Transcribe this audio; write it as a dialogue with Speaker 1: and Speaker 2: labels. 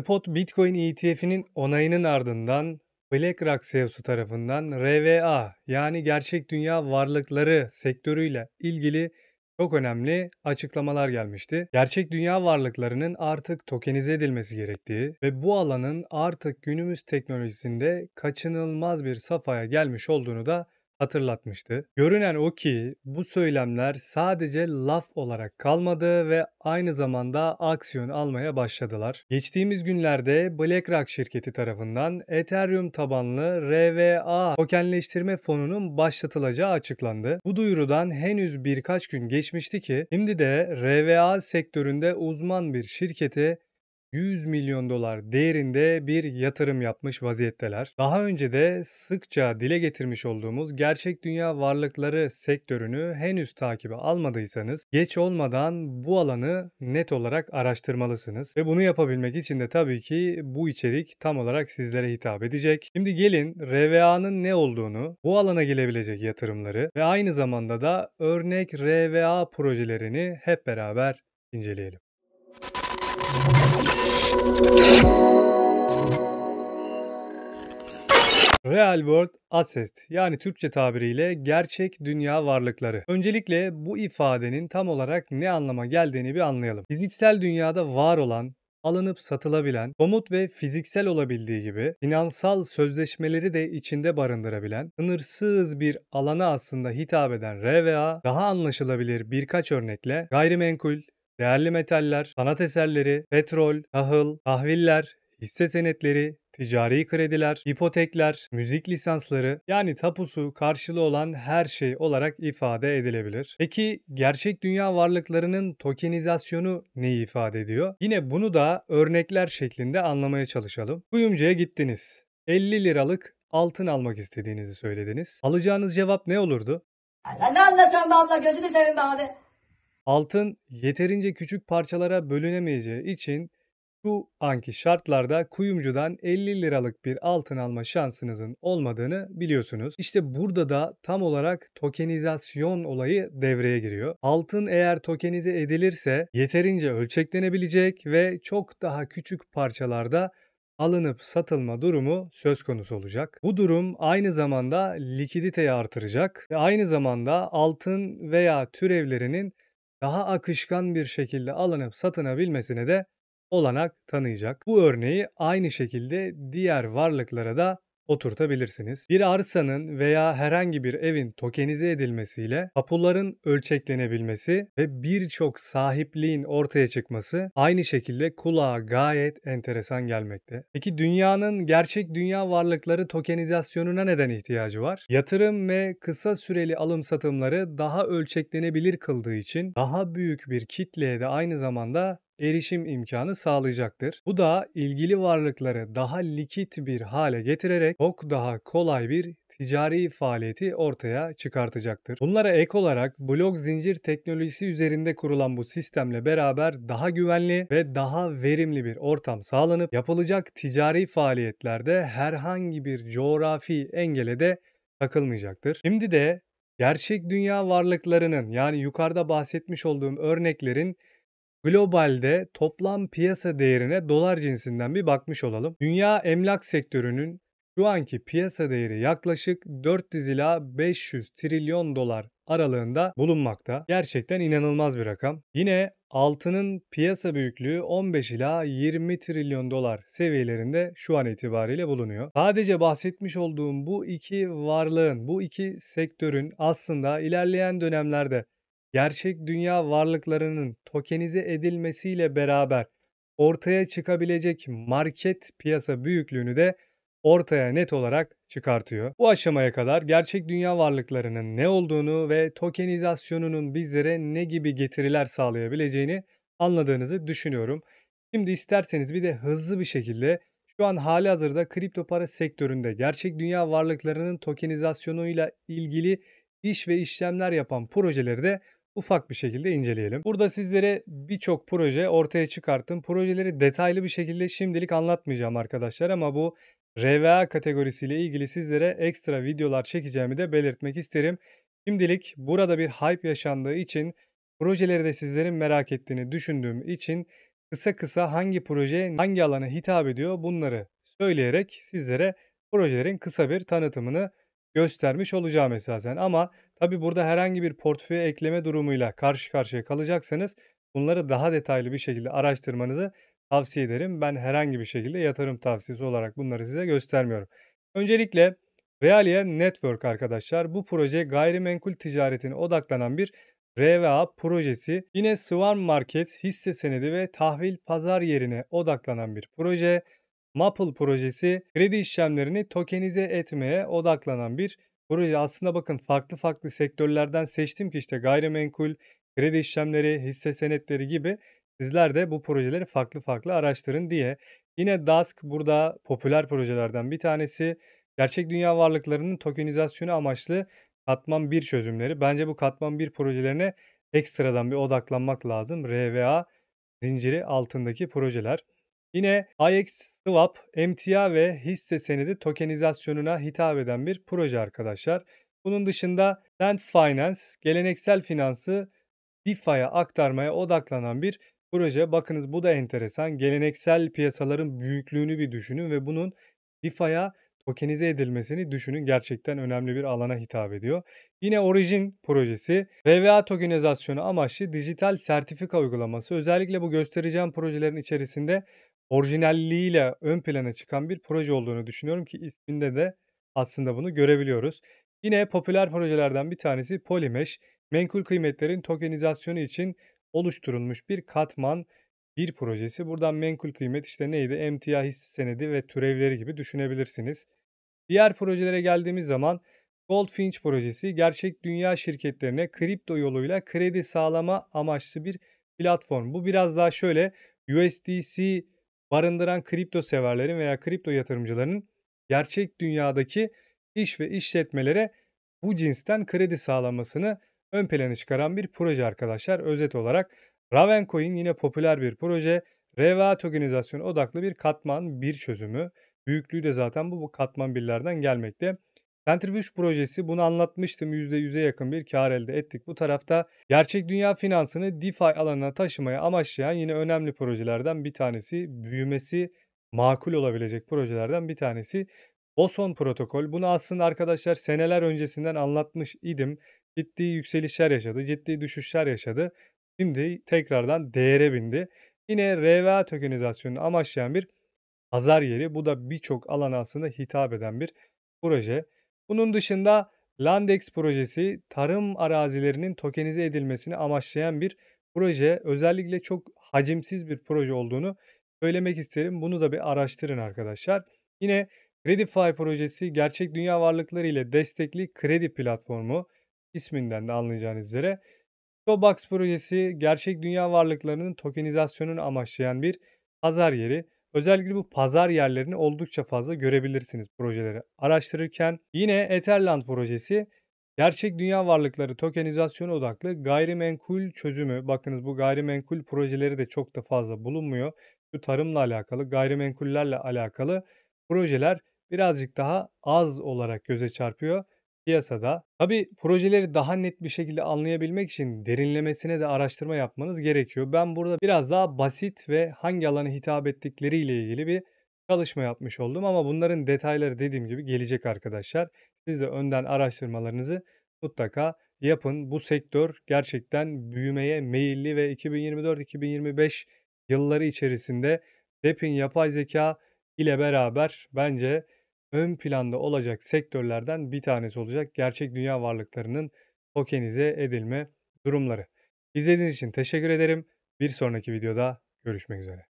Speaker 1: Spot Bitcoin ETF'inin onayının ardından BlackRock CEO'su tarafından RVA yani gerçek dünya varlıkları sektörüyle ilgili çok önemli açıklamalar gelmişti. Gerçek dünya varlıklarının artık tokenize edilmesi gerektiği ve bu alanın artık günümüz teknolojisinde kaçınılmaz bir safhaya gelmiş olduğunu da hatırlatmıştı. Görünen o ki bu söylemler sadece laf olarak kalmadı ve aynı zamanda aksiyon almaya başladılar. Geçtiğimiz günlerde BlackRock şirketi tarafından Ethereum tabanlı RWA tokenleştirme fonunun başlatılacağı açıklandı. Bu duyurudan henüz birkaç gün geçmişti ki şimdi de RWA sektöründe uzman bir şirkete. 100 milyon dolar değerinde bir yatırım yapmış vaziyetteler. Daha önce de sıkça dile getirmiş olduğumuz gerçek dünya varlıkları sektörünü henüz takibe almadıysanız geç olmadan bu alanı net olarak araştırmalısınız. Ve bunu yapabilmek için de tabii ki bu içerik tam olarak sizlere hitap edecek. Şimdi gelin RVA'nın ne olduğunu, bu alana gelebilecek yatırımları ve aynı zamanda da örnek RVA projelerini hep beraber inceleyelim. Real World Asset yani Türkçe tabiriyle gerçek dünya varlıkları. Öncelikle bu ifadenin tam olarak ne anlama geldiğini bir anlayalım. Fiziksel dünyada var olan alınıp satılabilen, komut ve fiziksel olabildiği gibi finansal sözleşmeleri de içinde barındırabilen, sınırsız bir alana aslında hitap eden RVA daha anlaşılabilir birkaç örnekle gayrimenkul, değerli metaller, sanat eserleri, petrol, tahıl, tahviller, hisse senetleri, ticari krediler, ipotekler, müzik lisansları yani tapusu karşılığı olan her şey olarak ifade edilebilir. Peki gerçek dünya varlıklarının tokenizasyonu neyi ifade ediyor? Yine bunu da örnekler şeklinde anlamaya çalışalım. Kuyumcuya gittiniz. 50 liralık altın almak istediğinizi söylediniz. Alacağınız cevap ne olurdu? Ya sen ne anlatıyorsun be abla gözünü seveyim be abi. Altın yeterince küçük parçalara bölünemeyeceği için şu anki şartlarda kuyumcudan 50 liralık bir altın alma şansınızın olmadığını biliyorsunuz. İşte burada da tam olarak tokenizasyon olayı devreye giriyor. Altın eğer tokenize edilirse yeterince ölçeklenebilecek ve çok daha küçük parçalarda alınıp satılma durumu söz konusu olacak. Bu durum aynı zamanda likiditeyi artıracak ve aynı zamanda altın veya türevlerinin daha akışkan bir şekilde alınıp satınabilmesine de olanak tanıyacak. Bu örneği aynı şekilde diğer varlıklara da oturtabilirsiniz. Bir arsanın veya herhangi bir evin tokenize edilmesiyle tapuların ölçeklenebilmesi ve birçok sahipliğin ortaya çıkması aynı şekilde kulağa gayet enteresan gelmekte. Peki dünyanın gerçek dünya varlıkları tokenizasyonuna neden ihtiyacı var? Yatırım ve kısa süreli alım satımları daha ölçeklenebilir kıldığı için daha büyük bir kitleye de aynı zamanda erişim imkanı sağlayacaktır. Bu da ilgili varlıkları daha likit bir hale getirerek çok daha kolay bir ticari faaliyeti ortaya çıkartacaktır. Bunlara ek olarak blok zincir teknolojisi üzerinde kurulan bu sistemle beraber daha güvenli ve daha verimli bir ortam sağlanıp yapılacak ticari faaliyetlerde herhangi bir coğrafi engele de takılmayacaktır. Şimdi de gerçek dünya varlıklarının yani yukarıda bahsetmiş olduğum örneklerin Globalde toplam piyasa değerine dolar cinsinden bir bakmış olalım. Dünya emlak sektörünün şu anki piyasa değeri yaklaşık 400 ila 500 trilyon dolar aralığında bulunmakta. Gerçekten inanılmaz bir rakam. Yine altının piyasa büyüklüğü 15 ila 20 trilyon dolar seviyelerinde şu an itibariyle bulunuyor. Sadece bahsetmiş olduğum bu iki varlığın, bu iki sektörün aslında ilerleyen dönemlerde gerçek dünya varlıklarının tokenize edilmesiyle beraber ortaya çıkabilecek market piyasa büyüklüğünü de ortaya net olarak çıkartıyor. Bu aşamaya kadar gerçek dünya varlıklarının ne olduğunu ve tokenizasyonunun bizlere ne gibi getiriler sağlayabileceğini anladığınızı düşünüyorum. Şimdi isterseniz bir de hızlı bir şekilde şu an hali hazırda kripto para sektöründe gerçek dünya varlıklarının tokenizasyonuyla ilgili iş ve işlemler yapan projeleri de ufak bir şekilde inceleyelim. Burada sizlere birçok proje ortaya çıkarttım. Projeleri detaylı bir şekilde şimdilik anlatmayacağım arkadaşlar ama bu RVA kategorisiyle ilgili sizlere ekstra videolar çekeceğimi de belirtmek isterim. Şimdilik burada bir hype yaşandığı için projeleri de sizlerin merak ettiğini düşündüğüm için kısa kısa hangi proje hangi alana hitap ediyor bunları söyleyerek sizlere projelerin kısa bir tanıtımını göstermiş olacağım esasen ama Tabi burada herhangi bir portföy ekleme durumuyla karşı karşıya kalacaksanız bunları daha detaylı bir şekilde araştırmanızı tavsiye ederim. Ben herhangi bir şekilde yatırım tavsiyesi olarak bunları size göstermiyorum. Öncelikle Realia Network arkadaşlar bu proje gayrimenkul ticaretine odaklanan bir RVA projesi. Yine Swarm Market hisse senedi ve tahvil pazar yerine odaklanan bir proje. Maple projesi kredi işlemlerini tokenize etmeye odaklanan bir Burayı aslında bakın farklı farklı sektörlerden seçtim ki işte gayrimenkul, kredi işlemleri, hisse senetleri gibi sizler de bu projeleri farklı farklı araştırın diye. Yine Dask burada popüler projelerden bir tanesi. Gerçek dünya varlıklarının tokenizasyonu amaçlı katman bir çözümleri. Bence bu katman bir projelerine ekstradan bir odaklanmak lazım. RVA zinciri altındaki projeler. Yine AX Swap, MTA ve hisse senedi tokenizasyonuna hitap eden bir proje arkadaşlar. Bunun dışında Land Finance, geleneksel finansı DeFi'ye aktarmaya odaklanan bir proje. Bakınız bu da enteresan. Geleneksel piyasaların büyüklüğünü bir düşünün ve bunun DeFi'ye tokenize edilmesini düşünün. Gerçekten önemli bir alana hitap ediyor. Yine Origin projesi RWA tokenizasyonu amaçlı dijital sertifika uygulaması. Özellikle bu göstereceğim projelerin içerisinde orijinalliğiyle ön plana çıkan bir proje olduğunu düşünüyorum ki isminde de aslında bunu görebiliyoruz. Yine popüler projelerden bir tanesi Polymesh, menkul kıymetlerin tokenizasyonu için oluşturulmuş bir katman bir projesi. Buradan menkul kıymet işte neydi? MTA hisse senedi ve türevleri gibi düşünebilirsiniz. Diğer projelere geldiğimiz zaman Goldfinch projesi gerçek dünya şirketlerine kripto yoluyla kredi sağlama amaçlı bir platform. Bu biraz daha şöyle USDC barındıran kripto severlerin veya kripto yatırımcılarının gerçek dünyadaki iş ve işletmelere bu cinsten kredi sağlamasını ön plana çıkaran bir proje arkadaşlar. Özet olarak Ravencoin yine popüler bir proje. RWA tokenizasyon odaklı bir katman bir çözümü. Büyüklüğü de zaten bu katman birlerden gelmekte. Centrifuge projesi bunu anlatmıştım %100'e yakın bir kar elde ettik. Bu tarafta gerçek dünya finansını DeFi alanına taşımaya amaçlayan yine önemli projelerden bir tanesi büyümesi makul olabilecek projelerden bir tanesi Boson protokol. Bunu aslında arkadaşlar seneler öncesinden anlatmış idim. Ciddi yükselişler yaşadı, ciddi düşüşler yaşadı. Şimdi tekrardan değere bindi. Yine RWA tokenizasyonunu amaçlayan bir pazar yeri. Bu da birçok alan aslında hitap eden bir proje. Bunun dışında Landex projesi tarım arazilerinin tokenize edilmesini amaçlayan bir proje. Özellikle çok hacimsiz bir proje olduğunu söylemek isterim. Bunu da bir araştırın arkadaşlar. Yine Credify projesi gerçek dünya varlıkları ile destekli kredi platformu isminden de anlayacağınız üzere. Stobox projesi gerçek dünya varlıklarının tokenizasyonunu amaçlayan bir pazar yeri. Özellikle bu pazar yerlerini oldukça fazla görebilirsiniz projeleri araştırırken. Yine Etherland projesi gerçek dünya varlıkları tokenizasyona odaklı gayrimenkul çözümü. Bakınız bu gayrimenkul projeleri de çok da fazla bulunmuyor. Bu tarımla alakalı, gayrimenkullerle alakalı projeler birazcık daha az olarak göze çarpıyor piyasada. tabi projeleri daha net bir şekilde anlayabilmek için derinlemesine de araştırma yapmanız gerekiyor. Ben burada biraz daha basit ve hangi alana hitap ettikleriyle ilgili bir çalışma yapmış oldum ama bunların detayları dediğim gibi gelecek arkadaşlar. Siz de önden araştırmalarınızı mutlaka yapın. Bu sektör gerçekten büyümeye meyilli ve 2024-2025 yılları içerisinde Depin yapay zeka ile beraber bence ön planda olacak sektörlerden bir tanesi olacak. Gerçek dünya varlıklarının tokenize edilme durumları. İzlediğiniz için teşekkür ederim. Bir sonraki videoda görüşmek üzere.